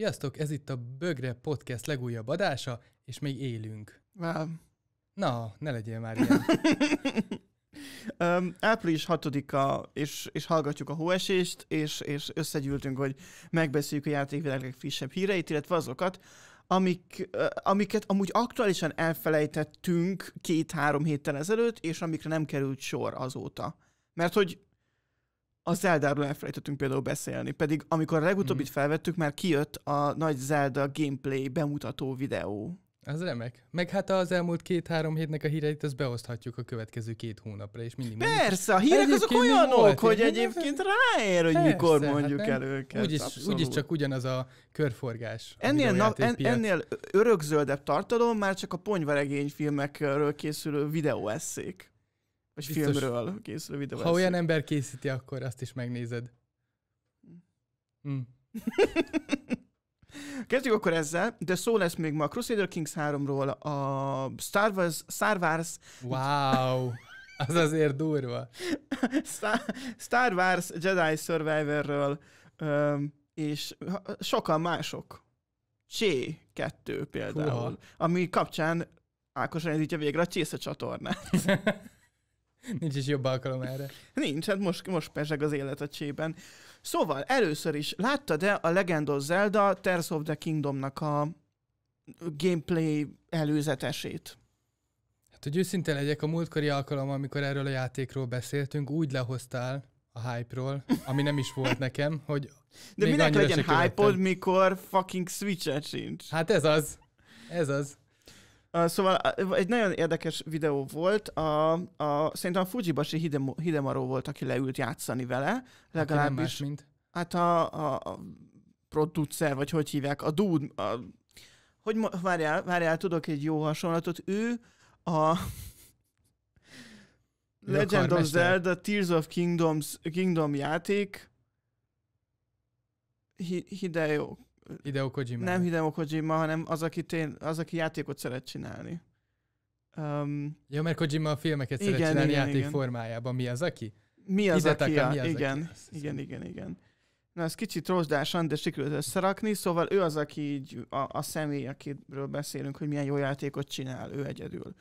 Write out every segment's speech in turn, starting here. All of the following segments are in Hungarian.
Sziasztok, ez itt a Bögre Podcast legújabb adása, és még élünk. Wow. Na, ne legyél már ilyen. um, április 6-a, és, és hallgatjuk a hóesést, és, és összegyűltünk, hogy megbeszéljük a játékvilág legfrissebb híreit, illetve azokat, amik, uh, amiket amúgy aktuálisan elfelejtettünk két-három héttel ezelőtt, és amikre nem került sor azóta. Mert hogy a Zeldáról elfelejtettünk például beszélni, pedig amikor a legutóbbit mm. felvettük, már kijött a nagy Zelda gameplay bemutató videó. Az remek. Meg hát az elmúlt két-három hétnek a híreit, azt beoszthatjuk a következő két hónapra, és mindig... mindig... Persze, a hírek azok olyanok, volt, hogy egyébként ráér, hogy persze, mikor hát mondjuk hát el őket. Úgyis, úgyis csak ugyanaz a körforgás. Ennél, na, en, ennél örökzöldebb tartalom már csak a ponyvaregény filmekről készülő videó eszék. Vagy Biztos, filmről készül videó. Ha olyan ember készíti, akkor azt is megnézed. Hmm. Kezdjük akkor ezzel, de szó lesz még ma a Crusader Kings 3-ról, a Star Wars... Star Wars... Wow! Az azért durva. Star, Star Wars Jedi Survivorről, és sokan mások. C2 például, Húha. ami kapcsán Ákos rendítja végre a Csésze csatornát. Nincs is jobb alkalom erre. Nincs, hát most, most pezseg az élet a csében. Szóval, először is, láttad-e a Legend of Zelda Tears of the Kingdomnak a gameplay előzetesét? Hát, hogy őszinte legyek, a múltkori alkalom, amikor erről a játékról beszéltünk, úgy lehoztál a hype-ról, ami nem is volt nekem, hogy De minek legyen hype mikor fucking switch sincs? Hát ez az. Ez az szóval egy nagyon érdekes videó volt, a, a, szerintem a Fujibashi Hidemaro volt, aki leült játszani vele, legalábbis. Hát, mint? Hát a, a, a producer, vagy hogy hívják, a dude, a, hogy várjál, várjál, tudok egy jó hasonlatot, ő a Legend of Zelda Tears of Kingdoms, Kingdom játék Hideo Hideo Kojima. Nem Hideo Kojima, hanem az, aki, tén, az, aki játékot szeret csinálni. Um, ja, mert Kojima a filmeket igen, szeret csinálni igen, játék igen. formájában. Mi az, aki? Mi az, Hidetaka, aki? A, mi az, igen, aki? igen, igen, igen, Na, ez kicsit rozsdásan, de sikerült összerakni, szóval ő az, aki így a, a személy, akiről beszélünk, hogy milyen jó játékot csinál, ő egyedül.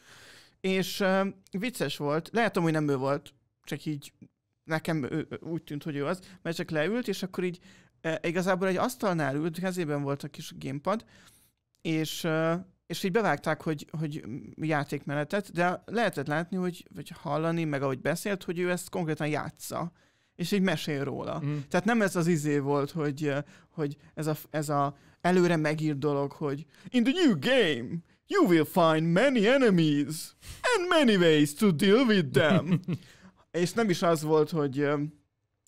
És uh, vicces volt, lehet, hogy nem ő volt, csak így nekem ő, úgy tűnt, hogy ő az, mert csak leült, és akkor így e, igazából egy asztalnál ült, kezében volt a kis gamepad, és, e, és így bevágták, hogy, hogy játékmenetet, de lehetett látni, hogy, vagy hallani, meg ahogy beszélt, hogy ő ezt konkrétan játsza és így mesél róla. Mm. Tehát nem ez az izé volt, hogy, hogy ez, a, ez a előre megírt dolog, hogy in the new game, you will find many enemies and many ways to deal with them. és nem is az volt, hogy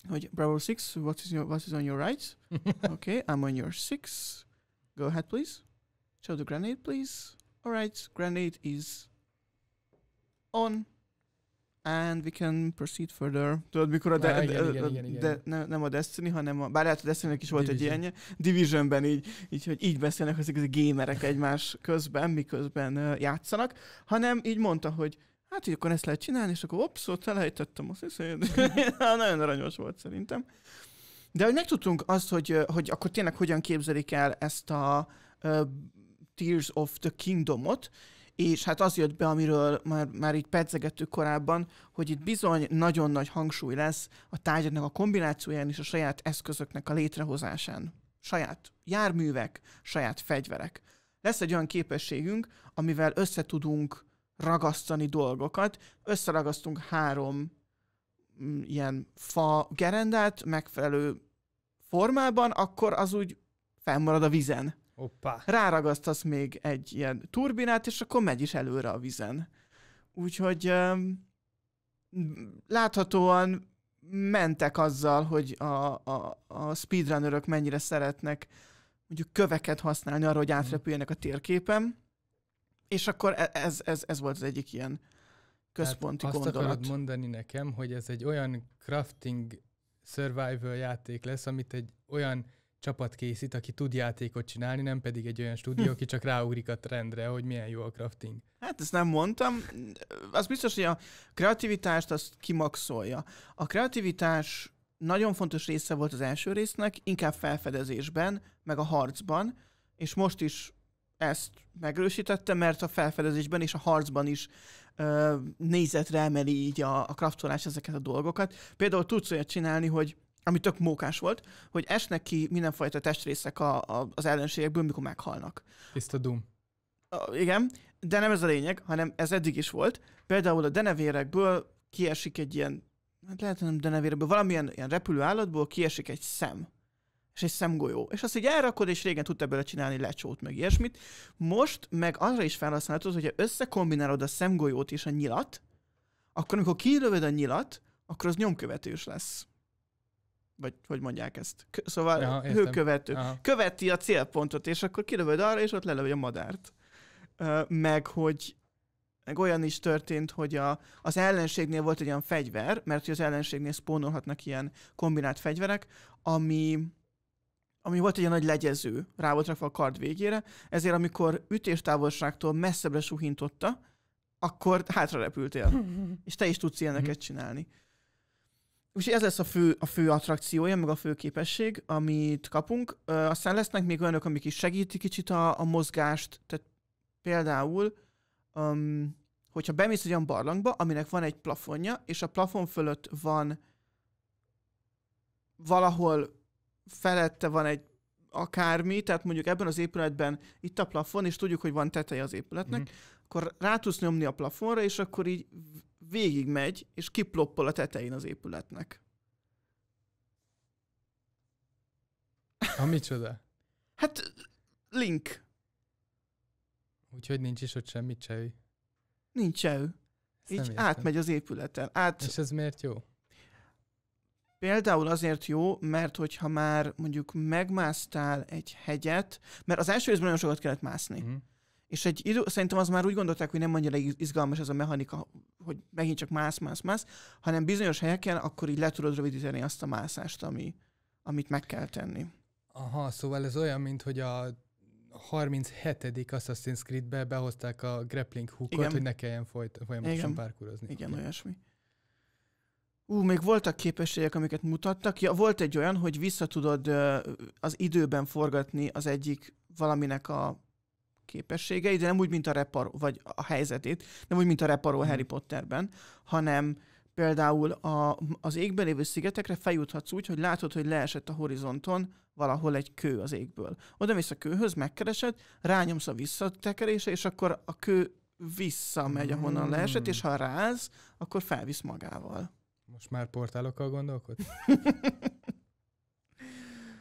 hogy Bravo 6, what is, your, what is on your right? okay, I'm on your 6. Go ahead, please. Show the grenade, please. Alright, grenade is on. And we can proceed further. Tudod, mikor a, de, ah, igen, de, igen, igen, igen. de ne, nem a Destiny, hanem a, bár lehet, a destiny is volt Division. egy ilyenje, Divisionben így, így, hogy így beszélnek az igazi gémerek egymás közben, miközben uh, játszanak, hanem így mondta, hogy hát így akkor ezt lehet csinálni, és akkor ops, ott elejtettem a sziszét. Nagyon aranyos volt szerintem. De hogy megtudtunk azt, hogy, hogy akkor tényleg hogyan képzelik el ezt a uh, Tears of the Kingdomot, és hát az jött be, amiről már, már így pedzegettük korábban, hogy itt bizony nagyon nagy hangsúly lesz a tárgyaknak a kombinációján és a saját eszközöknek a létrehozásán. Saját járművek, saját fegyverek. Lesz egy olyan képességünk, amivel összetudunk ragasztani dolgokat. Összeragasztunk három mm, ilyen fa gerendát megfelelő formában, akkor az úgy felmarad a vizen. Hoppá. Ráragasztasz még egy ilyen turbinát, és akkor megy is előre a vizen. Úgyhogy láthatóan mentek azzal, hogy a, a, a speedrunnerök mennyire szeretnek mondjuk köveket használni arra, hogy mhm. átrepüljenek a térképen. És akkor e- ez, ez, ez volt az egyik ilyen központi hát azt gondolat. akarod mondani nekem, hogy ez egy olyan crafting survival játék lesz, amit egy olyan csapat készít, aki tud játékot csinálni, nem pedig egy olyan stúdió, aki csak ráugrik a trendre, hogy milyen jó a crafting. Hát ezt nem mondtam. Az biztos, hogy a kreativitást azt kimaxolja. A kreativitás nagyon fontos része volt az első résznek, inkább felfedezésben, meg a harcban, és most is ezt megerősítette, mert a felfedezésben és a harcban is ö, nézetre emeli így a, a kraftolás ezeket a dolgokat. Például tudsz olyat csinálni, hogy ami tök mókás volt, hogy esnek ki mindenfajta testrészek a, a, az ellenségekből, mikor meghalnak. Tiszta dum. igen, de nem ez a lényeg, hanem ez eddig is volt. Például a denevérekből kiesik egy ilyen, hát lehet, lehet, nem denevérekből, valamilyen ilyen repülő állatból kiesik egy szem és egy szemgolyó. És azt így elrakod, és régen tudta belőle csinálni lecsót, meg ilyesmit. Most meg arra is felhasználhatod, hogyha összekombinálod a szemgolyót és a nyilat, akkor amikor kilövöd a nyilat, akkor az nyomkövetős lesz. Vagy hogy mondják ezt? K- szóval ja, hőkövető. Aha. Követi a célpontot, és akkor kilövöd arra, és ott lelövi a madárt. Ö, meg hogy meg olyan is történt, hogy a, az ellenségnél volt egy olyan fegyver, mert hogy az ellenségnél spónolhatnak ilyen kombinált fegyverek, ami ami volt egy nagy legyező, rá volt rakva a kard végére, ezért amikor ütéstávolságtól messzebbre suhintotta, akkor hátra repültél. és te is tudsz ilyeneket mhm. csinálni. Úgyhogy ez lesz a fő, a fő attrakciója, meg a fő képesség, amit kapunk. Ö, aztán lesznek még olyanok, amik is segíti kicsit a, a mozgást. Tehát például, um, hogyha bemész egy olyan barlangba, aminek van egy plafonja, és a plafon fölött van valahol felette van egy akármi, tehát mondjuk ebben az épületben itt a plafon, és tudjuk, hogy van teteje az épületnek, uh-huh. akkor rá tudsz nyomni a plafonra, és akkor így végig megy, és kiploppol a tetején az épületnek. A micsoda? hát link. Úgyhogy nincs is ott semmi csehű. Nincs cseh. Így értem. átmegy az épületen. Át... És ez miért jó? Például azért jó, mert hogyha már mondjuk megmásztál egy hegyet, mert az első részben nagyon sokat kellett mászni. Mm. És egy idő, szerintem az már úgy gondolták, hogy nem annyira izgalmas ez a mechanika, hogy megint csak mász, mász, mász, hanem bizonyos helyeken akkor így le tudod rövidíteni azt a mászást, ami, amit meg kell tenni. Aha, szóval ez olyan, mint hogy a 37. Assassin's Creed-be behozták a grappling hookot, Igen. hogy ne kelljen folyt, folyamatosan Igen. Igen, okay. olyasmi. Ú, még voltak képességek, amiket mutattak. Ja, volt egy olyan, hogy vissza tudod az időben forgatni az egyik valaminek a képességeit, de nem úgy, mint a reparó, vagy a helyzetét, nem úgy, mint a reparó mm. Harry Potterben, hanem például a, az égben lévő szigetekre feljuthatsz úgy, hogy látod, hogy leesett a horizonton valahol egy kő az égből. Oda mész a kőhöz, megkeresed, rányomsz a visszatekerése, és akkor a kő visszamegy, ahonnan leesett, hmm. és ha ráz, akkor felvisz magával. Most már portálokkal gondolkod?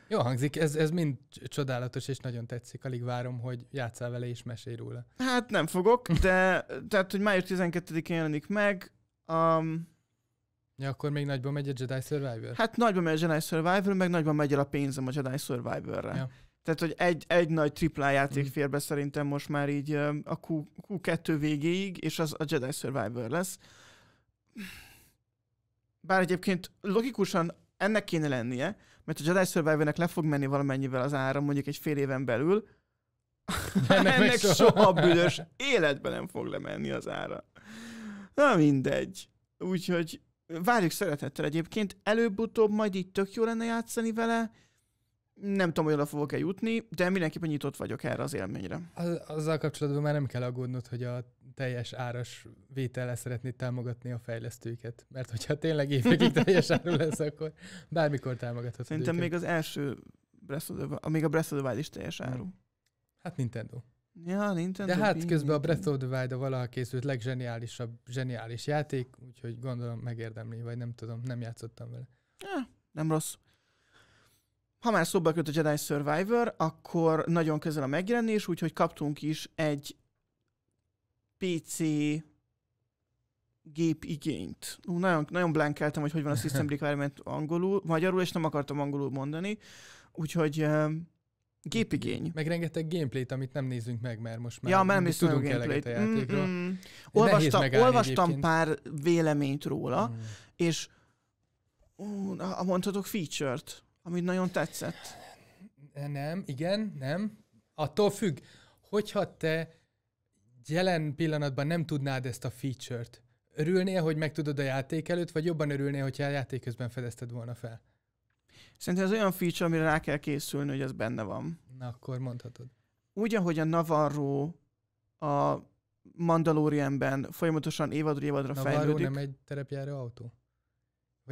Jó hangzik, ez, ez mind csodálatos, és nagyon tetszik. Alig várom, hogy játszál vele és mesélj róla. Hát nem fogok, de tehát, hogy május 12-én jelenik meg. Um, ja, akkor még nagyban megy a Jedi Survivor? Hát nagyban megy a Jedi Survivor, meg nagyban megy el a pénzem a Jedi Survivorra. Ja. Tehát, hogy egy, egy nagy triplá játék mm. fér be szerintem most már így a Q, Q2 végéig, és az a Jedi Survivor lesz. Bár egyébként logikusan ennek kéne lennie, mert a Jedi survivor le fog menni valamennyivel az ára mondjuk egy fél éven belül, ennek, ennek soha, soha büdös életben nem fog lemenni az ára. Na mindegy. Úgyhogy várjuk szeretettel egyébként, előbb-utóbb majd így tök jó lenne játszani vele, nem tudom, hogy oda fogok-e jutni, de mindenképpen nyitott vagyok erre az élményre. Az, azzal kapcsolatban már nem kell aggódnod, hogy a teljes áras vétele szeretnéd támogatni a fejlesztőket, mert hogyha tényleg évekig teljes áru lesz, akkor bármikor támogathatod Szerintem őket. még az első Breath of the, még a Breath of the Wild is teljes hmm. áru. Hát Nintendo. Ja, Nintendo. De hát közben a Breath of the Wild a valaha készült leggeniálisabb, zseniális játék, úgyhogy gondolom megérdemli, vagy nem tudom, nem játszottam vele. Ja, nem rossz. Ha már szóba köt a Jedi Survivor, akkor nagyon közel a megjelenés, úgyhogy kaptunk is egy PC igényt. Ú, nagyon, nagyon blankeltem, hogy hogy van a System Requirement angolul, magyarul, és nem akartam angolul mondani. Úgyhogy uh, gépigény. Meg rengeteg gameplayt, amit nem nézünk meg, mert most már ja, nem is tudunk gameplayt. a játékról. Mm-hmm. Olvastam, olvastam egyébként. pár véleményt róla, mm. és uh, mondhatok feature-t. Amit nagyon tetszett. Nem, igen, nem. Attól függ, hogyha te jelen pillanatban nem tudnád ezt a feature-t, örülnél, hogy megtudod a játék előtt, vagy jobban örülnél, hogyha a játék közben fedezted volna fel? Szerintem ez olyan feature, amire rá kell készülni, hogy ez benne van. Na, akkor mondhatod. Úgy, ahogy a Navarro a Mandalorianben folyamatosan évadra évadra fejlődik. Navarro nem egy terepjáró autó?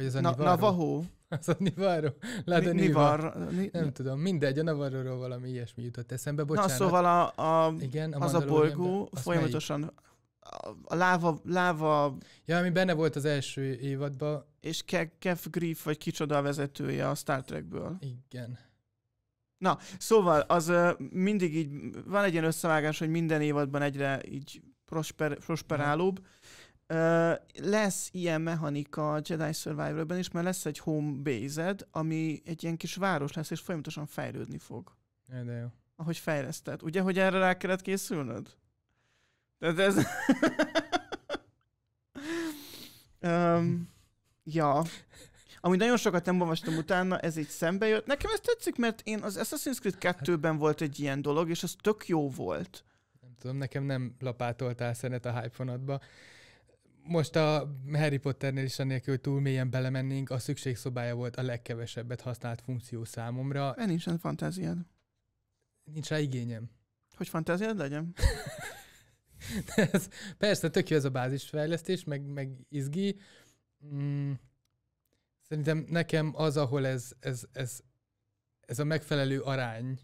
Vagy Ez a Na, Navajo. Az a Nivarro. Lát, a Nivar. Nem tudom, mindegy, a Navarroról valami ilyesmi jutott eszembe, bocsánat. Na szóval a, a, Igen, a az a bolygó folyamatosan melyik? a láva, láva... Ja, ami benne volt az első évadban. És Ke- Grief, vagy kicsoda a vezetője a Star Trekből. Igen. Na, szóval az mindig így, van egy ilyen összevágás, hogy minden évadban egyre így prosper, prosperálóbb, lesz ilyen mechanika a Jedi Survivor-ben is, mert lesz egy home base ami egy ilyen kis város lesz, és folyamatosan fejlődni fog. É, de jó. Ahogy fejleszted. Ugye, hogy erre rá kellett készülnöd? Tehát ez... um, ja. Ami nagyon sokat nem olvastam utána, ez így szembe jött. Nekem ez tetszik, mert én az Assassin's Creed 2-ben volt egy ilyen dolog, és az tök jó volt. Nem tudom, nekem nem lapátoltál szenet a hype most a Harry Potternél is anélkül, hogy túl mélyen belemennénk, a szükségszobája volt a legkevesebbet használt funkció számomra. E nincsen fantáziád. Nincs rá igényem. Hogy fantáziád legyen? ez, persze, tök jó ez a bázisfejlesztés, meg, meg izgi. Mm, szerintem nekem az, ahol ez, ez, ez, ez a megfelelő arány,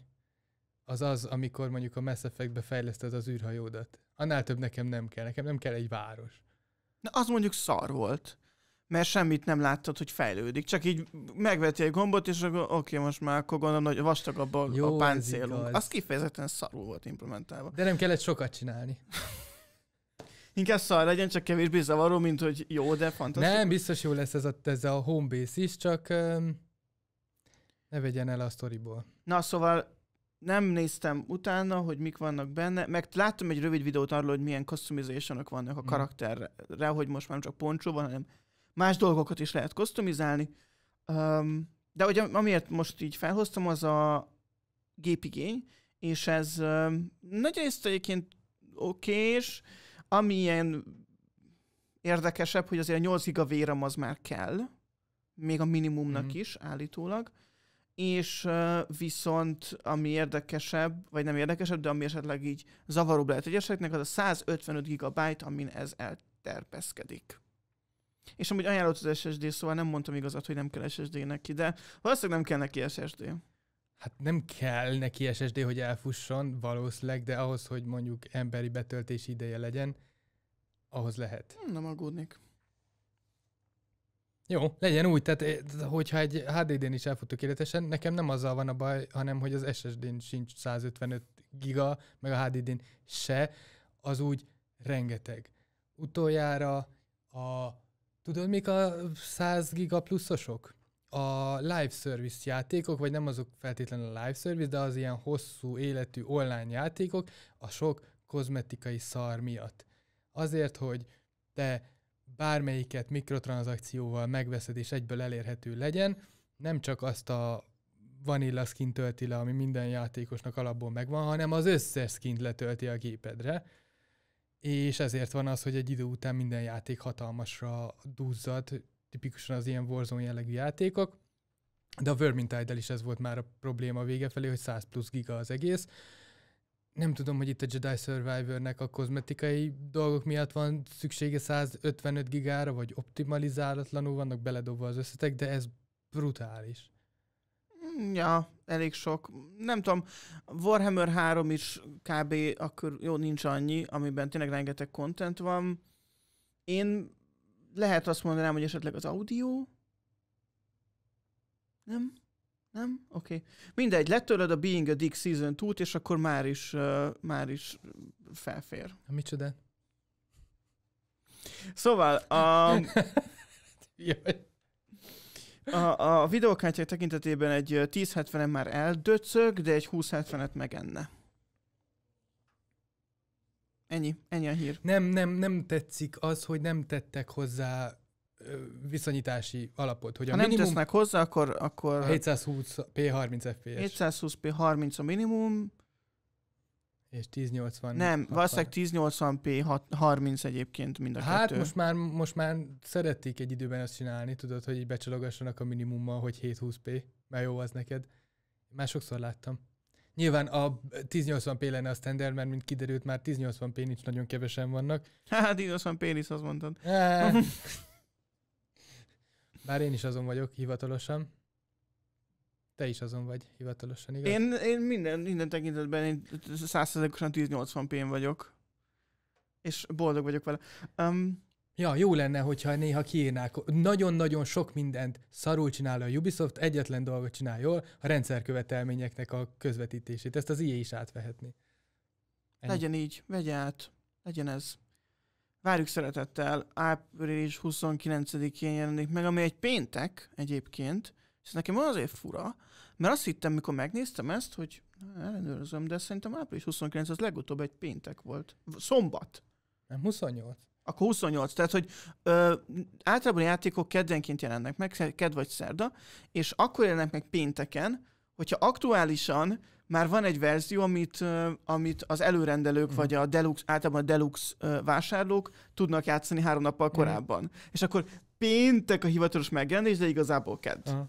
az az, amikor mondjuk a Mass Effect-be fejleszted az űrhajódat. Annál több nekem nem kell. Nekem nem kell egy város. Na, az mondjuk szar volt mert semmit nem láttad, hogy fejlődik. Csak így megveti egy gombot, és akkor oké, most már akkor gondolom, hogy vastagabb a, Jó, a páncélunk. Az, az kifejezetten szarul volt implementálva. De nem kellett sokat csinálni. Inkább szar legyen, csak kevésbé zavaró, mint hogy jó, de fantasztikus. Nem, biztos jó lesz ez a, ez a home base is, csak um, ne vegyen el a sztoriból. Na, szóval nem néztem utána, hogy mik vannak benne, meg láttam egy rövid videót arról, hogy milyen customization vannak a mhm. karakterre, hogy most már nem csak poncsó van, hanem más dolgokat is lehet customizálni. Um, de ugye, amiért most így felhoztam, az a gépigény, és ez um, nagy részt egyébként okés, amilyen érdekesebb, hogy azért a 8 giga véram az már kell, még a minimumnak mm-hmm. is állítólag és viszont ami érdekesebb, vagy nem érdekesebb, de ami esetleg így zavaróbb lehet egyeseknek, az a 155 Gb- amin ez elterpeszkedik. És amúgy ajánlott az SSD, szóval nem mondtam igazat, hogy nem kell SSD neki, de valószínűleg nem kell neki SSD. Hát nem kell neki SSD, hogy elfusson valószínűleg, de ahhoz, hogy mondjuk emberi betöltési ideje legyen, ahhoz lehet. Nem aggódnék. Jó, legyen úgy, tehát eh, hogyha egy HDD-n is elfut tökéletesen, nekem nem azzal van a baj, hanem hogy az SSD-n sincs 155 giga, meg a HDD-n se, az úgy rengeteg. Utoljára a, tudod mik a 100 giga pluszosok? A live service játékok, vagy nem azok feltétlenül a live service, de az ilyen hosszú életű online játékok, a sok kozmetikai szar miatt. Azért, hogy te bármelyiket mikrotranszakcióval megveszed és egyből elérhető legyen, nem csak azt a vanilla skin tölti le, ami minden játékosnak alapból megvan, hanem az összes skint letölti a gépedre. És ezért van az, hogy egy idő után minden játék hatalmasra duzzad, tipikusan az ilyen Warzone jellegű játékok. De a Vermintide-del is ez volt már a probléma vége felé, hogy 100 plusz giga az egész, nem tudom, hogy itt a Jedi Survivornek a kozmetikai dolgok miatt van szüksége 155 gigára, vagy optimalizálatlanul vannak beledobva az összetek, de ez brutális. Mm, ja, elég sok. Nem tudom, Warhammer 3 is kb. akkor jó, nincs annyi, amiben tényleg rengeteg content van. Én lehet azt mondanám, hogy esetleg az audio? Nem? Nem? Oké. Okay. Mindegy, lett a Being a Dick Season 2 és akkor már is, uh, már is felfér. A micsoda? Szóval a... a, a videókártyák tekintetében egy 1070-en már eldöcög, de egy 2070-et megenne. Ennyi, ennyi a hír. Nem, nem, nem tetszik az, hogy nem tettek hozzá viszonyítási alapot. Hogy a ha minimum, nem tesznek hozzá, akkor... akkor 720 P30 FPS. 720 P30 a minimum. És 1080. Nem, valószínűleg 1080 P30 egyébként mind a hát kettő. Hát most már, most már szerették egy időben azt csinálni, tudod, hogy így becsalogassanak a minimummal, hogy 720p, mert jó az neked. Már sokszor láttam. Nyilván a 1080p lenne a standard, mert mint kiderült, már 1080p nincs, nagyon kevesen vannak. Hát 1080p is azt mondtad. Eh. Bár én is azon vagyok hivatalosan. Te is azon vagy hivatalosan, igaz? Én, én minden, minden tekintetben én 100%-osan 1080p-n vagyok. És boldog vagyok vele. Um, Ja, jó lenne, hogyha néha kiírnák. Nagyon-nagyon sok mindent szarul csinál a Ubisoft, egyetlen dolgot csinál jól, a rendszerkövetelményeknek a közvetítését. Ezt az IE is átvehetni. Ennyi. Legyen így, vegye át, legyen ez. Várjuk szeretettel, április 29-én jelenik meg, ami egy péntek egyébként, és nekem azért fura, mert azt hittem, mikor megnéztem ezt, hogy ellenőrzöm, de szerintem április 29 az legutóbb egy péntek volt. Szombat. Nem 28. Akkor 28, tehát hogy ö, általában játékok keddenként jelennek meg, kedv vagy szerda, és akkor jelennek meg pénteken, hogyha aktuálisan már van egy verzió, amit, amit az előrendelők, uh-huh. vagy a deluxe, általában a deluxe vásárlók tudnak játszani három nappal mhm. korábban. Uh-huh. És akkor péntek a hivatalos megjelenés, de igazából kedd. Uh-huh.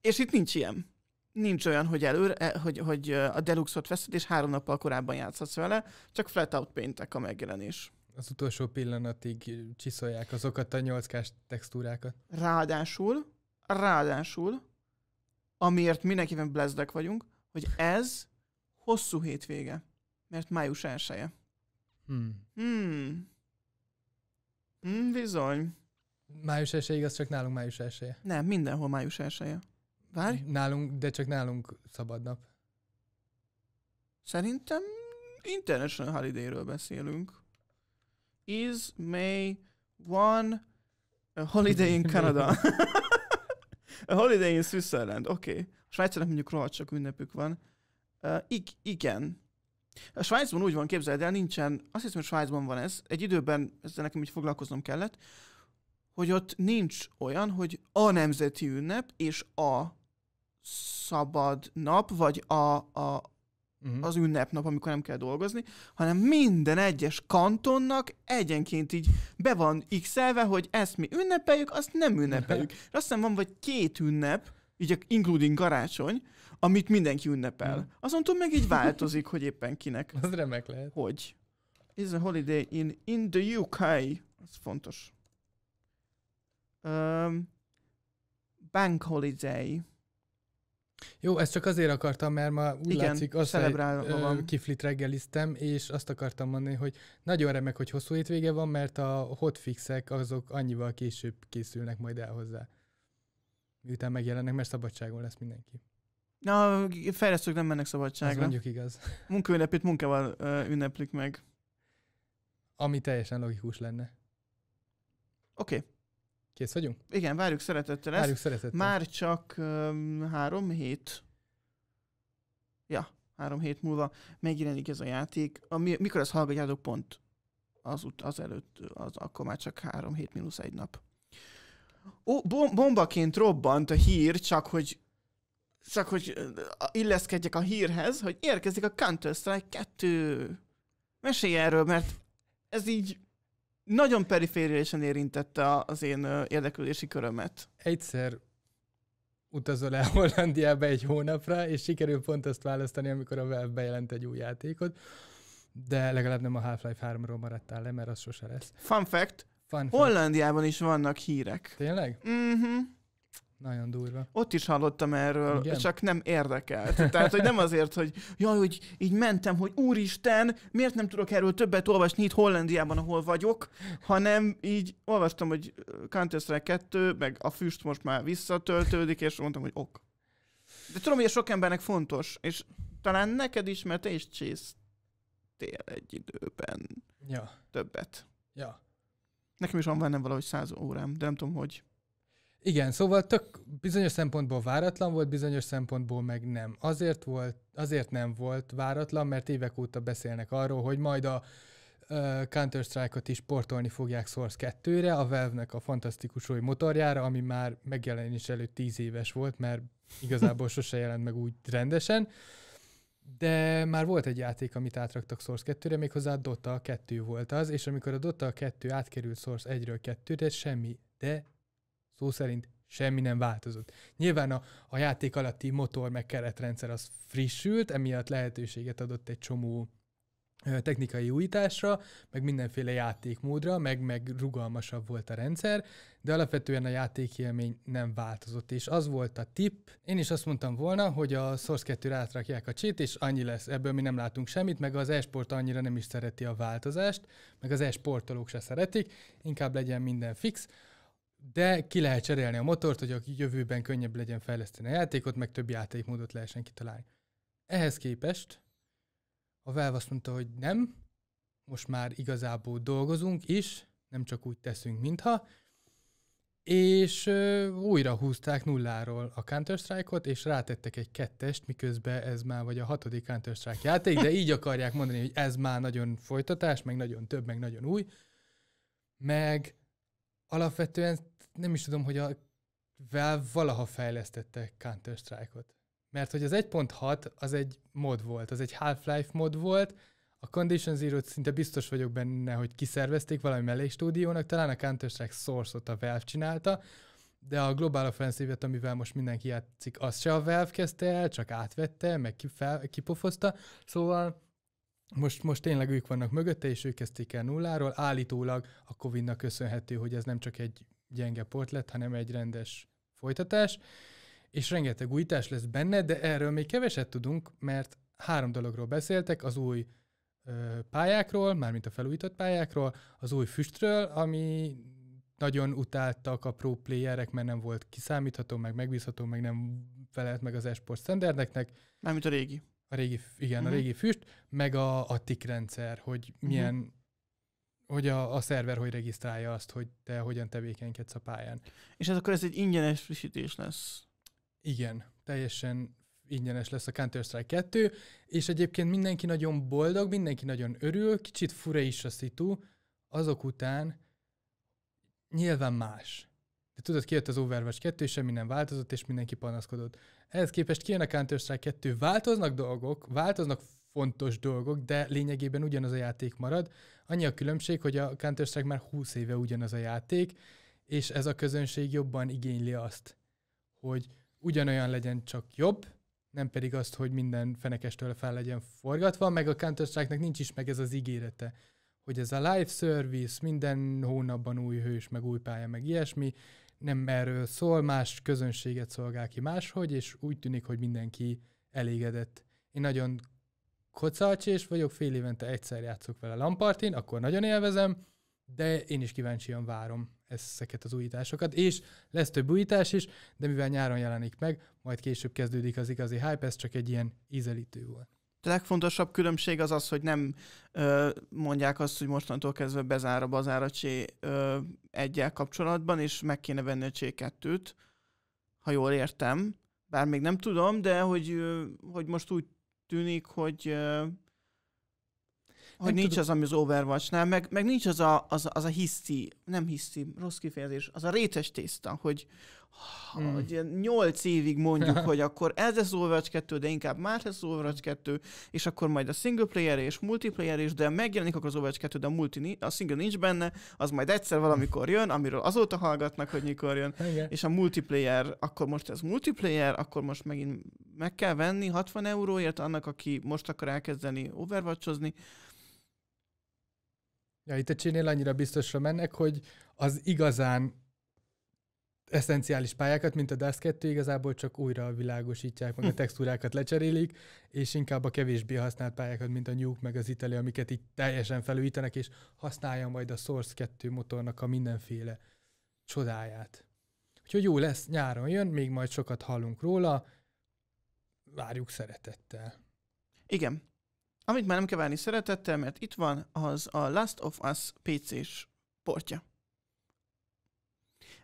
És itt nincs ilyen. Nincs olyan, hogy előre, eh, hogy, hogy a deluxe-ot veszed, és három nappal korábban játszhatsz vele, csak flat out péntek a megjelenés az utolsó pillanatig csiszolják azokat a 8 textúrákat. Ráadásul, ráadásul, amiért mindenképpen blezdek vagyunk, hogy ez hosszú hétvége, mert május elsője. Hmm. Hmm. Hmm, bizony. Május elsője az csak nálunk május elsője. Nem, mindenhol május elsője. Várj. Nálunk, de csak nálunk szabad nap. Szerintem International holiday beszélünk. Is May one a holiday in Canada. A Holiday in Switzerland, oké. Okay. A Svájcnak mondjuk rohadt sok ünnepük van. Uh, ig- igen. A Svájcban úgy van, képzeld el, nincsen, azt hiszem, hogy Svájcban van ez, egy időben ezzel nekem így foglalkoznom kellett, hogy ott nincs olyan, hogy a nemzeti ünnep és a szabad nap, vagy a, a, uh-huh. az ünnepnap, amikor nem kell dolgozni, hanem minden egyes kantonnak egyenként így be van x hogy ezt mi ünnepeljük, azt nem ünnepeljük. Uh-huh. azt hiszem van vagy két ünnep, így including karácsony, amit mindenki ünnepel. Uh-huh. Azon túl meg így változik, hogy éppen kinek. Az remek lehet. Hogy? Is a holiday in, in the UK. Ez fontos. Um, bank holiday. Jó, ezt csak azért akartam, mert ma úgy Igen, látszik, azt van. kiflit reggeliztem, és azt akartam mondani, hogy nagyon remek, hogy hosszú hétvége van, mert a hotfixek azok annyival később készülnek majd el hozzá. Miután megjelennek, mert szabadságon lesz mindenki. Na, fejlesztők nem mennek szabadságra. Ez mondjuk igaz. Munkaünnepét munkával ö, ünneplik meg. Ami teljesen logikus lenne. Oké. Okay. Kész vagyunk? Igen, várjuk szeretettel ezt. Várjuk szeretettel. Már csak um, három hét. Ja, három hét múlva megjelenik ez a játék. Ami, mikor ezt hallgatjátok pont? Az, az előtt, az, akkor már csak három hét mínusz egy nap. Ó, bom- bombaként robbant a hír, csak hogy csak hogy illeszkedjek a hírhez, hogy érkezik a Counter-Strike 2. Mesélj erről, mert ez így nagyon periférésen érintette az én érdeklődési körömet. Egyszer utazol el Hollandiába egy hónapra, és sikerül pont azt választani, amikor a Valve bejelent egy új játékot, de legalább nem a Half-Life 3-ról maradtál le, mert az sose lesz. Fun fact, Fun fact. Hollandiában is vannak hírek. Tényleg? Mhm. Uh-huh. Nagyon durva. Ott is hallottam erről, Igen? csak nem érdekelt. Tehát, hogy nem azért, hogy jaj, hogy így mentem, hogy úristen, miért nem tudok erről többet olvasni itt Hollandiában, ahol vagyok, hanem így olvastam, hogy Counter-Strike 2, meg a füst most már visszatöltődik, és mondtam, hogy ok. De tudom, hogy sok embernek fontos, és talán neked is, mert te is csésztél egy időben ja. többet. Ja. Nekem is van benne valahogy száz órám, de nem tudom, hogy. Igen, szóval tök bizonyos szempontból váratlan volt, bizonyos szempontból meg nem. Azért, volt, azért nem volt váratlan, mert évek óta beszélnek arról, hogy majd a Counter-Strike-ot is portolni fogják Source 2-re, a Valve-nek a fantasztikus új motorjára, ami már megjelenés előtt 10 éves volt, mert igazából sose jelent meg úgy rendesen. De már volt egy játék, amit átraktak Source 2-re, méghozzá Dota 2 volt az, és amikor a Dota 2 átkerült Source 1-ről 2-re, semmi, de szó szerint semmi nem változott. Nyilván a, a játék alatti motor meg keretrendszer az frissült, emiatt lehetőséget adott egy csomó technikai újításra, meg mindenféle játékmódra, meg, meg rugalmasabb volt a rendszer, de alapvetően a játékélmény nem változott, és az volt a tipp. Én is azt mondtam volna, hogy a Source 2-re átrakják a csét, és annyi lesz, ebből mi nem látunk semmit, meg az esport annyira nem is szereti a változást, meg az esportolók se szeretik, inkább legyen minden fix de ki lehet cserélni a motort, hogy a jövőben könnyebb legyen fejleszteni a játékot, meg több játékmódot lehessen kitalálni. Ehhez képest a Valve azt mondta, hogy nem, most már igazából dolgozunk is, nem csak úgy teszünk, mintha, és ö, újra húzták nulláról a Counter-Strike-ot, és rátettek egy kettest, miközben ez már vagy a hatodik Counter-Strike játék, de így akarják mondani, hogy ez már nagyon folytatás, meg nagyon több, meg nagyon új, meg alapvetően nem is tudom, hogy a Valve valaha fejlesztette Counter-Strike-ot. Mert hogy az 1.6 az egy mod volt, az egy Half-Life mod volt, a Condition zero szinte biztos vagyok benne, hogy kiszervezték valami mellé stúdiónak, talán a Counter-Strike Source-ot a Valve csinálta, de a Global Offensive-et, amivel most mindenki játszik, az se a Valve kezdte el, csak átvette, meg kifel, kipofozta, szóval most, most tényleg ők vannak mögötte, és ők kezdték el nulláról. Állítólag a Covid-nak köszönhető, hogy ez nem csak egy gyenge port lett, hanem egy rendes folytatás, és rengeteg újítás lesz benne, de erről még keveset tudunk, mert három dologról beszéltek, az új ö, pályákról, mármint a felújított pályákról, az új füstről, ami nagyon utáltak a pro playerek, mert nem volt kiszámítható, meg megbízható, meg nem felelt meg az esport standardeknek. Mármint a régi. A régi, igen, uh-huh. a mhm. régi füst, meg a, a tikrendszer, rendszer, hogy milyen uh-huh hogy a, a szerver hogy regisztrálja azt, hogy te hogyan tevékenykedsz a pályán. És ez hát akkor ez egy ingyenes frissítés lesz? Igen, teljesen ingyenes lesz a Counter-Strike 2, és egyébként mindenki nagyon boldog, mindenki nagyon örül, kicsit fura is a szitu, azok után nyilván más. De tudod, kijött az Overwatch 2, semmi nem változott, és mindenki panaszkodott. Ehhez képest kijön a Counter-Strike 2, változnak dolgok, változnak fontos dolgok, de lényegében ugyanaz a játék marad. Annyi a különbség, hogy a counter már 20 éve ugyanaz a játék, és ez a közönség jobban igényli azt, hogy ugyanolyan legyen, csak jobb, nem pedig azt, hogy minden fenekestől fel legyen forgatva, meg a counter nincs is meg ez az ígérete, hogy ez a live service, minden hónapban új hős, meg új pálya, meg ilyesmi, nem erről szól, más közönséget szolgál ki máshogy, és úgy tűnik, hogy mindenki elégedett. Én nagyon kocalcsés vagyok, fél évente egyszer játszok vele Lampartin, akkor nagyon élvezem, de én is kíváncsian várom ezeket az újításokat, és lesz több újítás is, de mivel nyáron jelenik meg, majd később kezdődik az igazi hype, ez csak egy ilyen ízelítő volt. A legfontosabb különbség az az, hogy nem ö, mondják azt, hogy mostantól kezdve bezár a bazár a csé ö, egyel kapcsolatban, és meg kéne venni a csé kettőt, ha jól értem. Bár még nem tudom, de hogy, ö, hogy most úgy tűnik, hogy hogy nincs tudom. az, ami az Overwatchnál, meg, meg nincs az a, az, az a hiszti, nem hiszti, rossz kifejezés, az a rétes tészta, hogy, hmm. hogy 8 évig mondjuk, hogy akkor ez lesz Overwatch 2, de inkább más lesz Overwatch 2, és akkor majd a single player és multiplayer is, de megjelenik akkor az Overwatch 2, de a, multi, a single nincs benne, az majd egyszer valamikor jön, amiről azóta hallgatnak, hogy mikor jön, Igen. és a multiplayer, akkor most ez multiplayer, akkor most megint meg kell venni 60 euróért annak, aki most akar elkezdeni Overwatchozni, Ja, itt a csinél annyira biztosra mennek, hogy az igazán eszenciális pályákat, mint a DAS 2, igazából csak újra világosítják, meg a hm. textúrákat lecserélik, és inkább a kevésbé használt pályákat, mint a nyúk meg az Itali, amiket itt teljesen felújítanak, és használja majd a Source 2 motornak a mindenféle csodáját. Úgyhogy jó lesz, nyáron jön, még majd sokat hallunk róla, várjuk szeretettel. Igen, amit már nem kell várni szeretettel, mert itt van, az a Last of Us PC-s portja.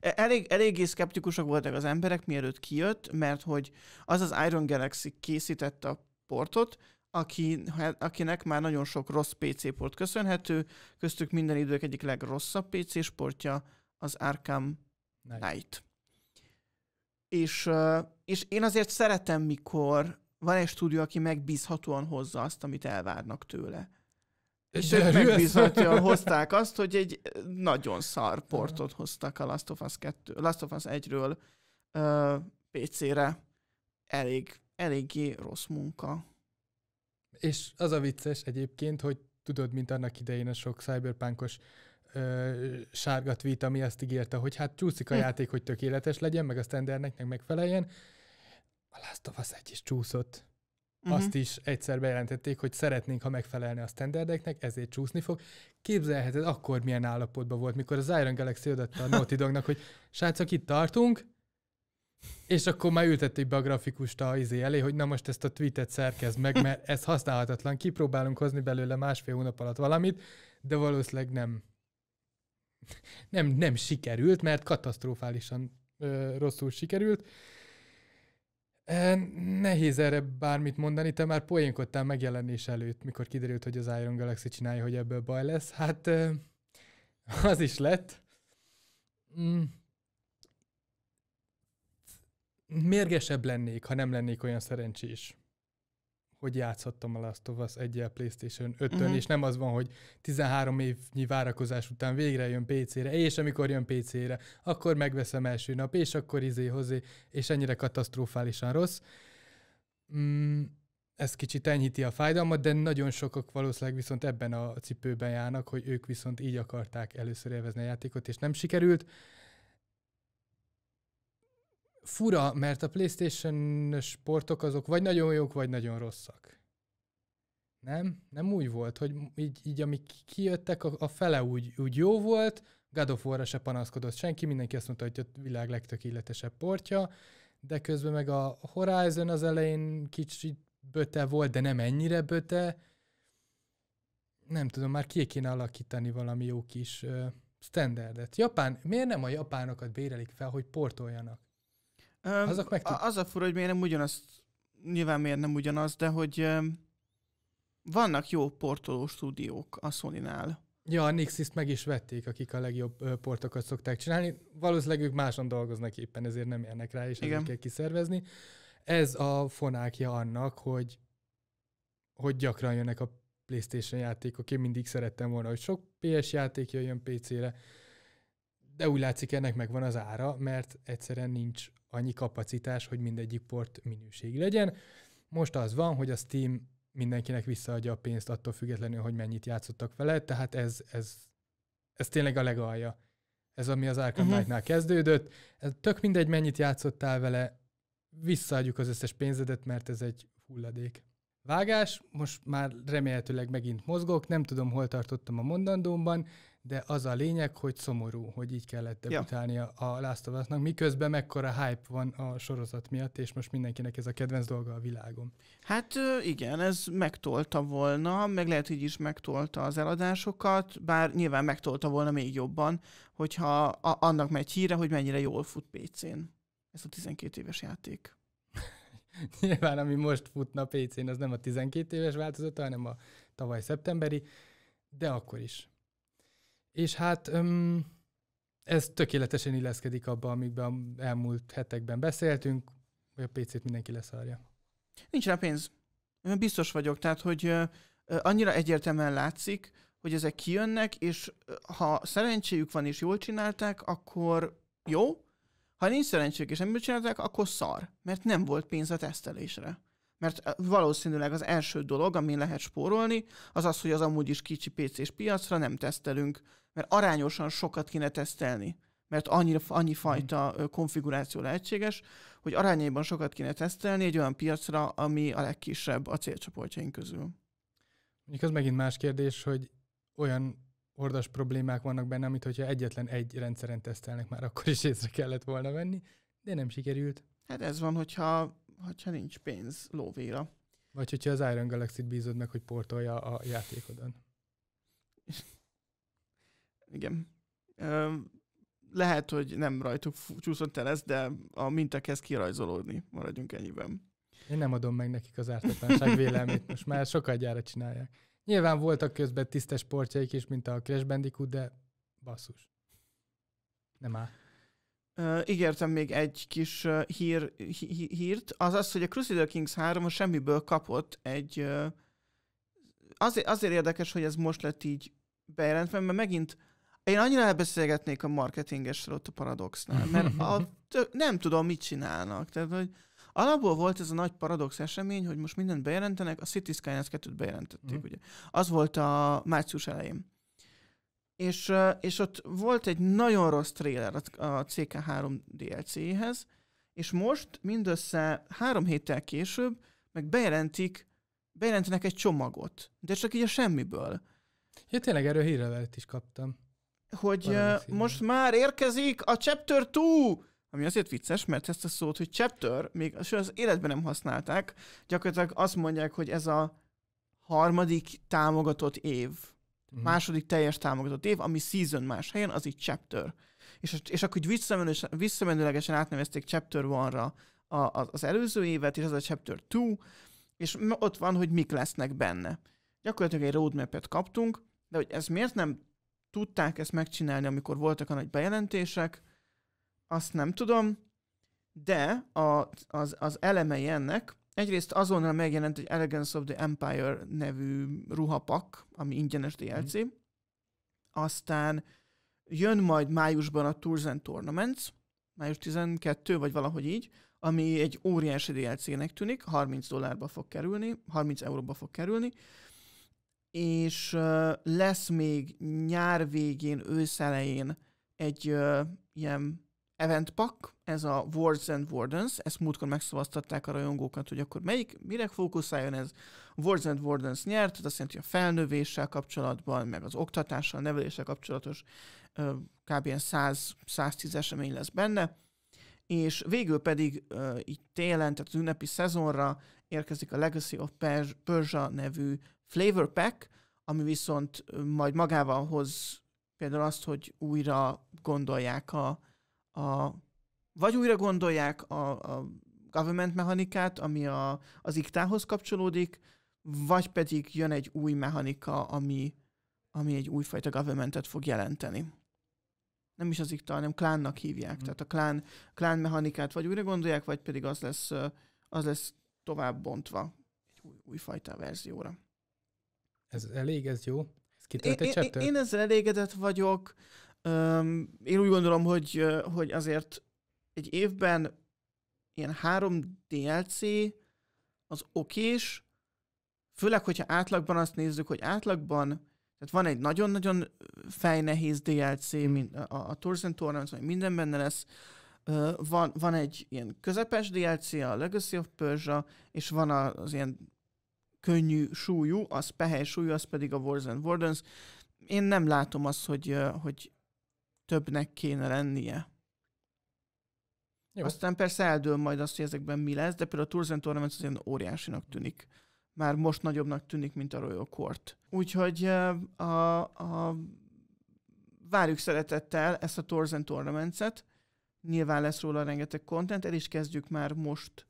E, elég, eléggé szkeptikusak voltak az emberek, mielőtt kijött, mert hogy az az Iron Galaxy készítette a portot, aki, akinek már nagyon sok rossz PC port köszönhető, köztük minden idők egyik legrosszabb PC sportja, az Arkham Knight. Knight. És, és én azért szeretem, mikor van egy stúdió, aki megbízhatóan hozza azt, amit elvárnak tőle. És ők megbízhatóan hozták azt, hogy egy eh, nagyon szar portot hoztak a Last of Us, 2, Last of Us 1-ről uh, PC-re. Elég, eléggé rossz munka. És az a vicces egyébként, hogy tudod, mint annak idején a sok cyberpunkos ö, sárga tweet, ami azt ígérte, hogy hát csúszik a hm. játék, hogy tökéletes legyen, meg a standardnek megfeleljen, a Last of Us 1 is csúszott. Uh-huh. Azt is egyszer bejelentették, hogy szeretnénk, ha megfelelne a standardeknek, ezért csúszni fog. Képzelheted, akkor milyen állapotban volt, mikor az Iron Galaxy odatta a Naughty Dognak, hogy srácok, itt tartunk, és akkor már ültették be a grafikust a izé elé, hogy na most ezt a tweetet szerkezd meg, mert ez használhatatlan, kipróbálunk hozni belőle másfél hónap alatt valamit, de valószínűleg nem nem, nem sikerült, mert katasztrofálisan ö, rosszul sikerült, Nehéz erre bármit mondani, te már poénkodtál megjelenés előtt, mikor kiderült, hogy az Iron Galaxy csinálja, hogy ebből baj lesz. Hát az is lett. Mm. Mérgesebb lennék, ha nem lennék olyan szerencsés hogy játszhattam a Last of Us 1 PlayStation 5-ön, uh-huh. Mhm. és nem az van, hogy 13 évnyi várakozás után végre jön PC-re, és amikor jön PC-re, akkor megveszem első nap, és akkor izé hozé, és ennyire katasztrofálisan rossz. Mm, ez kicsit enyhíti a fájdalmat, de nagyon sokak valószínűleg viszont ebben a cipőben járnak, hogy ők viszont így akarták először élvezni a játékot, és nem sikerült fura, mert a PlayStation sportok azok vagy nagyon jók, vagy nagyon rosszak. Nem? Nem úgy volt, hogy így, így amik kijöttek, a, a fele úgy, úgy jó volt, God of War-ra se panaszkodott senki, mindenki azt mondta, hogy a világ legtökéletesebb portja, de közben meg a Horizon az elején kicsit böte volt, de nem ennyire böte. Nem tudom, már ki kéne alakítani valami jó kis uh, standardet. Japán, miért nem a japánokat bérelik fel, hogy portoljanak? Öm, Azok meg az a fura, hogy miért nem ugyanaz, nyilván miért nem ugyanaz, de hogy öm, vannak jó portoló stúdiók a Sony-nál. Ja, a Nixis-t meg is vették, akik a legjobb portokat szokták csinálni. Valószínűleg ők máson dolgoznak éppen, ezért nem érnek rá, és ezért kell kiszervezni. Ez a fonákja annak, hogy, hogy gyakran jönnek a PlayStation játékok. Én mindig szerettem volna, hogy sok PS játék jöjjön PC-re, de úgy látszik ennek megvan az ára, mert egyszerűen nincs annyi kapacitás, hogy mindegyik port minőségi legyen. Most az van, hogy a Steam mindenkinek visszaadja a pénzt attól függetlenül, hogy mennyit játszottak vele, tehát ez, ez, ez tényleg a legalja. Ez, ami az Arkham uh-huh. Knight-nál kezdődött. Ez tök mindegy, mennyit játszottál vele, visszaadjuk az összes pénzedet, mert ez egy hulladék. Vágás, most már remélhetőleg megint mozgok, nem tudom, hol tartottam a mondandómban, de az a lényeg, hogy szomorú, hogy így kellett debütálni ja. a Last of Us-nak, miközben mekkora hype van a sorozat miatt, és most mindenkinek ez a kedvenc dolga a világon. Hát igen, ez megtolta volna, meg lehet, hogy is megtolta az eladásokat, bár nyilván megtolta volna még jobban, hogyha a- annak megy híre, hogy mennyire jól fut PC-n ez a 12 éves játék. Nyilván, ami most futna PC-n, az nem a 12 éves változata, hanem a tavaly szeptemberi, de akkor is. És hát öm, ez tökéletesen illeszkedik abba, amikben elmúlt hetekben beszéltünk, hogy a PC-t mindenki leszárja. Nincs rá pénz. Biztos vagyok, tehát hogy annyira egyértelműen látszik, hogy ezek kijönnek, és ha szerencséjük van és jól csinálták, akkor jó, ha nincs szerencséjük és nem jól csinálták, akkor szar, mert nem volt pénz a tesztelésre. Mert eh, valószínűleg az első dolog, ami lehet spórolni, az az, hogy az amúgy is kicsi PC-s piacra nem tesztelünk, mert arányosan sokat kéne tesztelni mert annyi, annyi fajta hmm. konfiguráció lehetséges, hogy arányaiban sokat kéne tesztelni egy olyan piacra, ami a legkisebb a célcsoportjaink közül. Mondjuk az megint más kérdés, hogy olyan ordas problémák vannak benne, amit hogyha egyetlen egy rendszeren tesztelnek, már akkor is észre kellett volna venni, de nem sikerült. Hát ez van, hogyha hogyha nincs pénz lóvéra. Vagy hogyha az Iron Galaxy-t bízod meg, hogy portolja a játékodon. Igen. Lehet, hogy nem rajtuk csúszott el ez, de a minta kezd kirajzolódni. Maradjunk ennyiben. Én nem adom meg nekik az ártatlanság vélelmét, most már sokat gyára csinálják. Nyilván voltak közben tisztes sportjaik is, mint a Crash Bandicoot, de basszus. Nem áll ígértem még egy kis uh, hír, hí, hírt, az az, hogy a Crusader Kings 3 a semmiből kapott egy... Uh, azért, azért érdekes, hogy ez most lett így bejelentve, mert megint én annyira elbeszélgetnék a marketingesről ott a paradoxnál, mert a, nem tudom, mit csinálnak. Tehát, hogy alapból volt ez a nagy paradox esemény, hogy most mindent bejelentenek, a City Skylines 2-t bejelentették, mm. ugye. Az volt a március elején és, és ott volt egy nagyon rossz trailer a CK3 DLC-hez, és most mindössze három héttel később meg bejelentik, bejelentenek egy csomagot, de csak így a semmiből. Ja, tényleg erről hírlevelet is kaptam. Hogy Valami most színű. már érkezik a Chapter 2! Ami azért vicces, mert ezt a szót, hogy chapter, még az életben nem használták. Gyakorlatilag azt mondják, hogy ez a harmadik támogatott év Mm. Második teljes támogatott év, ami season más helyen, az így chapter. És, és akkor így visszamenőlegesen átnevezték chapter 1-ra az előző évet, és az a chapter 2, és ott van, hogy mik lesznek benne. Gyakorlatilag egy roadmap-et kaptunk, de hogy ez miért nem tudták ezt megcsinálni, amikor voltak a nagy bejelentések, azt nem tudom, de a, az, az elemei ennek Egyrészt azonnal megjelent egy Elegance of the Empire nevű ruhapak, ami ingyenes DLC. Mm. Aztán jön majd májusban a Tours and Tournaments, május 12 vagy valahogy így, ami egy óriási DLC-nek tűnik, 30 dollárba fog kerülni, 30 euróba fog kerülni, és uh, lesz még nyár végén, elején egy uh, ilyen Event Pack, ez a Wards and Wardens, ezt múltkor megszavaztatták a rajongókat, hogy akkor melyik, mire fókuszáljon ez. Wards and Wardens nyert, tehát azt jelenti, hogy a felnövéssel kapcsolatban, meg az oktatással, neveléssel kapcsolatos kb. 100-110 esemény lesz benne, és végül pedig így télen, tehát az ünnepi szezonra érkezik a Legacy of Persia nevű flavor pack, ami viszont majd magával hoz például azt, hogy újra gondolják a, a, vagy újra gondolják a, a government mechanikát, ami a, az iktához kapcsolódik, vagy pedig jön egy új mechanika, ami, ami egy újfajta governmentet fog jelenteni. Nem is az ikta, hanem klánnak hívják. Mm. Tehát a klán, klán mechanikát vagy újra gondolják, vagy pedig az lesz, az lesz tovább bontva egy új, újfajta verzióra. Ez elég, ez jó? Ez én, én, én ezzel elégedett vagyok. Én úgy gondolom, hogy, hogy azért egy évben ilyen három DLC az okés, főleg, hogyha átlagban azt nézzük, hogy átlagban, tehát van egy nagyon-nagyon fejnehéz DLC, mm. mint a, a Tours and Tournament, vagy minden benne lesz, van, van egy ilyen közepes DLC, a Legacy of Persia, és van az ilyen könnyű súlyú, az pehely súlyú, az pedig a Wars and Wardens. Én nem látom azt, hogy, hogy többnek kéne lennie. Jó. Aztán persze eldől majd azt, hogy ezekben mi lesz, de például a Tourism Tournament az ilyen óriásinak tűnik. Már most nagyobbnak tűnik, mint a Royal Court. Úgyhogy a, a, várjuk szeretettel ezt a Tourism tournament et Nyilván lesz róla rengeteg content, el is kezdjük már most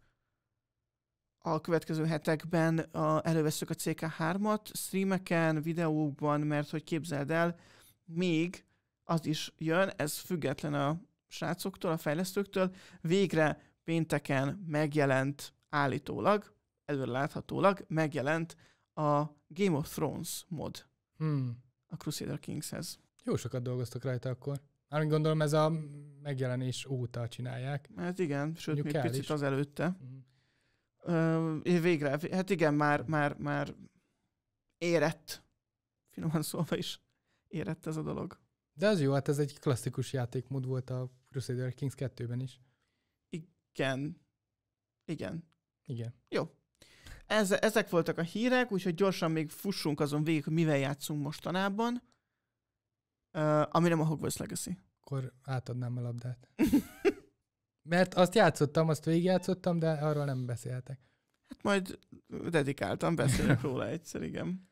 a következő hetekben a, előveszük a CK3-at streameken, videókban, mert hogy képzeld el, még az is jön, ez független a srácoktól, a fejlesztőktől. Végre pénteken megjelent állítólag, előre láthatólag megjelent a Game of Thrones mod hmm. a Crusader Kingshez. Jó sokat dolgoztak rajta akkor. Már gondolom ez a megjelenés óta csinálják. Hát igen, sőt Mondjuk még picit is. az előtte. Hmm. Ö, végre, hát igen, már, már, már érett, finoman szólva is érett ez a dolog. De az jó, hát ez egy klasszikus játékmód volt a Crusader Kings 2-ben is. Igen. Igen. Igen. Jó. Ez, ezek voltak a hírek, úgyhogy gyorsan még fussunk azon végig, hogy mivel játszunk mostanában, uh, ami nem a Hogwarts Legacy. Akkor átadnám a labdát. Mert azt játszottam, azt végigjátszottam, de arról nem beszéltek. Hát majd dedikáltam, beszélek róla egyszer, igen.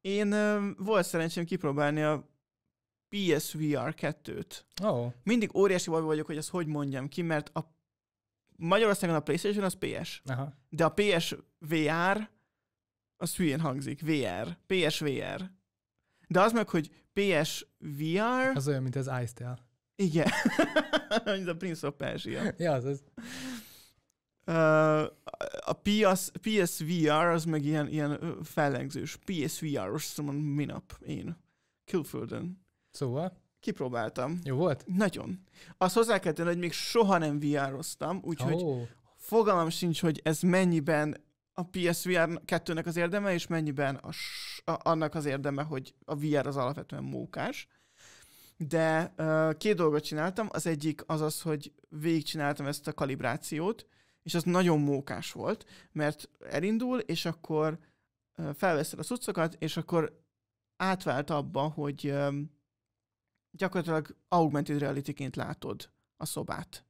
Én uh, volt szerencsém kipróbálni a PSVR 2-t. Oh. Mindig óriási baj vagyok, hogy ezt hogy mondjam ki, mert a Magyarországon a PlayStation az PS. Aha. De a PSVR az hülyén hangzik. VR. PSVR. De az meg, hogy PSVR... Az olyan, mint az Ice-Tel. Igen. mint a Prince of Persia. ja, az az. Uh, a PS, PSVR az meg ilyen, ilyen fellengzős. PSVR-os, szóval minap én. Külföldön. Szóval? Kipróbáltam. Jó volt? Nagyon. Azt hozzá kell tenni, hogy még soha nem VR-oztam, úgyhogy oh. fogalmam sincs, hogy ez mennyiben a PSVR 2-nek az érdeme, és mennyiben a, a, annak az érdeme, hogy a VR az alapvetően mókás. De uh, két dolgot csináltam. Az egyik az az, hogy végigcsináltam ezt a kalibrációt, és az nagyon mókás volt, mert elindul, és akkor uh, felveszed a cuccokat, és akkor átvált abba, hogy Uh, gyakorlatilag augmented reality-ként látod a szobát.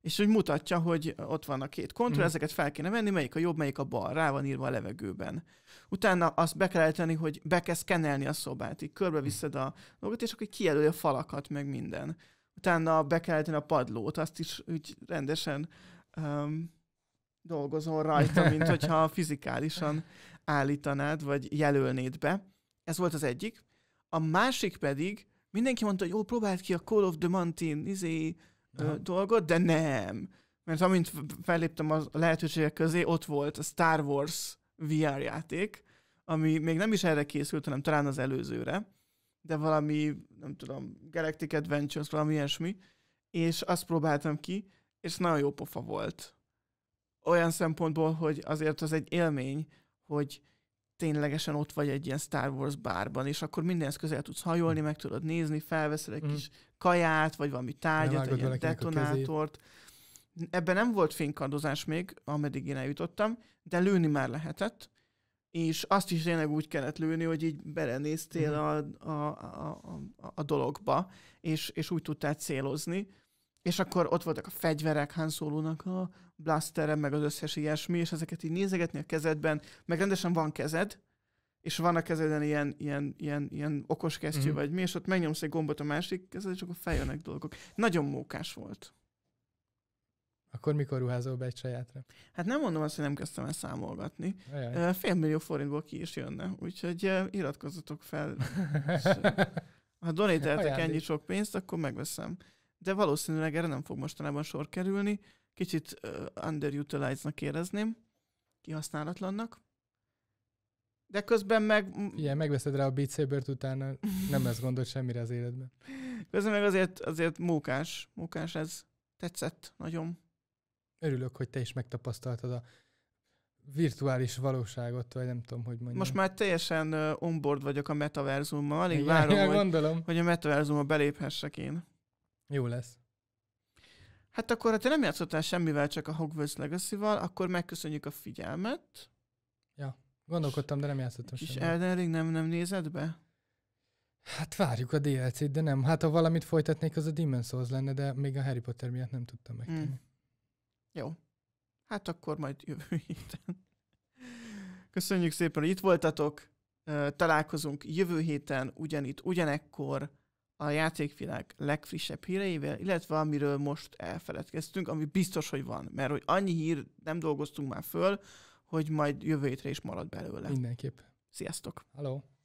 És úgy mutatja, hogy ott van a két kontroll, mm. ezeket fel kéne venni, melyik a jobb, melyik a bal, rá van írva a levegőben. Utána azt be kell állítani, hogy be kell szkennelni a szobát, így körbe mhm. a dolgot, és akkor kijelölje a falakat, meg minden. Utána be kell állítani a padlót, azt is úgy rendesen um, dolgozol rajta, mint hogyha fizikálisan állítanád, vagy jelölnéd be. Ez volt az egyik. A másik pedig, mindenki mondta, hogy ó, próbáld ki a Call of the Mountain izé, dolgot, de nem. Mert amint felléptem a lehetőségek közé, ott volt a Star Wars VR játék, ami még nem is erre készült, hanem talán az előzőre, de valami, nem tudom, Galactic Adventures, valami ilyesmi, és azt próbáltam ki, és nagyon jó pofa volt. Olyan szempontból, hogy azért az egy élmény, hogy ténylegesen ott vagy egy ilyen Star Wars bárban, és akkor mindenhez közel tudsz hajolni, hm. meg tudod nézni, felveszel egy mm. kis kaját, vagy valami tárgyat, egy ilyen detonátort. Ebben nem volt fénykardozás még, ameddig én eljutottam, de lőni már lehetett, és azt is tényleg úgy kellett lőni, hogy így belenéztél mm. a, a, a, a dologba, és, és úgy tudtál célozni. És akkor ott voltak a fegyverek Han Solo-nak a, ah, blasterem, meg az összes ilyesmi, és ezeket így nézegetni a kezedben, meg rendesen van kezed, és van a kezeden ilyen, ilyen, ilyen, ilyen okos kesztyű, uh-huh. vagy mi, és ott megnyomsz egy gombot a másik kezed, és akkor feljönnek dolgok. Nagyon mókás volt. Akkor mikor ruházol be egy sajátra? Hát nem mondom azt, hogy nem kezdtem el számolgatni. Ajaj. Fél millió forintból ki is jönne, úgyhogy iratkozzatok fel. ha donételtek ennyi sok pénzt, akkor megveszem. De valószínűleg erre nem fog mostanában sor kerülni kicsit underutilized-nak érezném, kihasználatlannak. De közben meg... Igen, megveszed rá a Beat saber utána nem lesz gondod semmire az életben. Közben meg azért, azért mókás. Mókás ez tetszett nagyon. Örülök, hogy te is megtapasztaltad a virtuális valóságot, vagy nem tudom, hogy mondjam. Most már teljesen onboard vagyok a metaverzummal, alig várom, ja, hogy, hogy a metaverzumba beléphessek én. Jó lesz. Hát akkor, ha te nem játszottál semmivel, csak a Hogwarts Legacy-val, akkor megköszönjük a figyelmet. Ja, gondolkodtam, de nem játszottam És Elden Ring nem, nem nézed be? Hát várjuk a DLC-t, de nem. Hát ha valamit folytatnék, az a Demon's Souls lenne, de még a Harry Potter miatt nem tudtam megtenni. Mm. Jó. Hát akkor majd jövő héten. Köszönjük szépen, hogy itt voltatok. Találkozunk jövő héten, ugyanitt, ugyanekkor a játékvilág legfrissebb híreivel, illetve amiről most elfeledkeztünk, ami biztos, hogy van, mert hogy annyi hír nem dolgoztunk már föl, hogy majd jövő hétre is marad belőle. Mindenképp. Sziasztok! Hello!